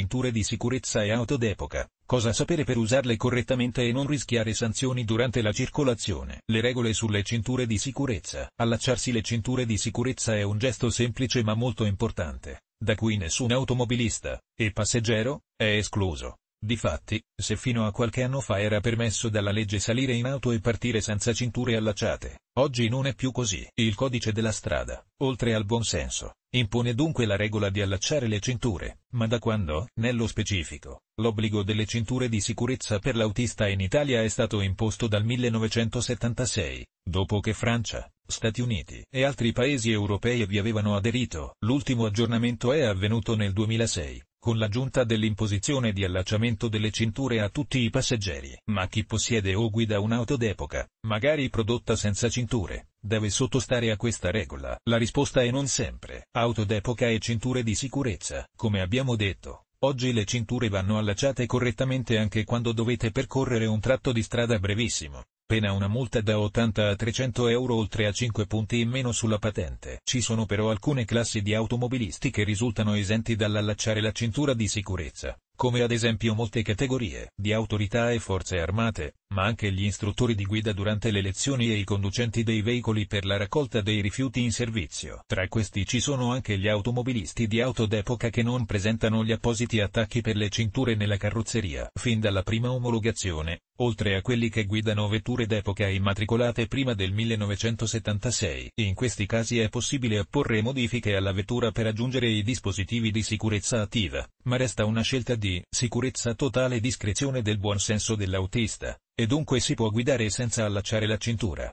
cinture di sicurezza e auto d'epoca. Cosa sapere per usarle correttamente e non rischiare sanzioni durante la circolazione. Le regole sulle cinture di sicurezza. Allacciarsi le cinture di sicurezza è un gesto semplice ma molto importante, da cui nessun automobilista e passeggero è escluso. Difatti, se fino a qualche anno fa era permesso dalla legge salire in auto e partire senza cinture allacciate, oggi non è più così. Il codice della strada, oltre al buon senso, impone dunque la regola di allacciare le cinture, ma da quando, nello specifico, l'obbligo delle cinture di sicurezza per l'autista in Italia è stato imposto dal 1976, dopo che Francia, Stati Uniti e altri paesi europei vi avevano aderito. L'ultimo aggiornamento è avvenuto nel 2006, con l'aggiunta dell'imposizione di allacciamento delle cinture a tutti i passeggeri. Ma chi possiede o guida un'auto d'epoca, magari prodotta senza cinture, deve sottostare a questa regola. La risposta è non sempre. Auto d'epoca e cinture di sicurezza. Come abbiamo detto, oggi le cinture vanno allacciate correttamente anche quando dovete percorrere un tratto di strada brevissimo pena una multa da 80 a 300 euro oltre a 5 punti in meno sulla patente. Ci sono però alcune classi di automobilisti che risultano esenti dall'allacciare la cintura di sicurezza, come ad esempio molte categorie di autorità e forze armate, ma anche gli istruttori di guida durante le lezioni e i conducenti dei veicoli per la raccolta dei rifiuti in servizio. Tra questi ci sono anche gli automobilisti di auto d'epoca che non presentano gli appositi attacchi per le cinture nella carrozzeria. Fin dalla prima omologazione, oltre a quelli che guidano vetture d'epoca immatricolate prima del 1976. In questi casi è possibile apporre modifiche alla vettura per aggiungere i dispositivi di sicurezza attiva, ma resta una scelta di sicurezza totale e discrezione del buon senso dell'autista, e dunque si può guidare senza allacciare la cintura.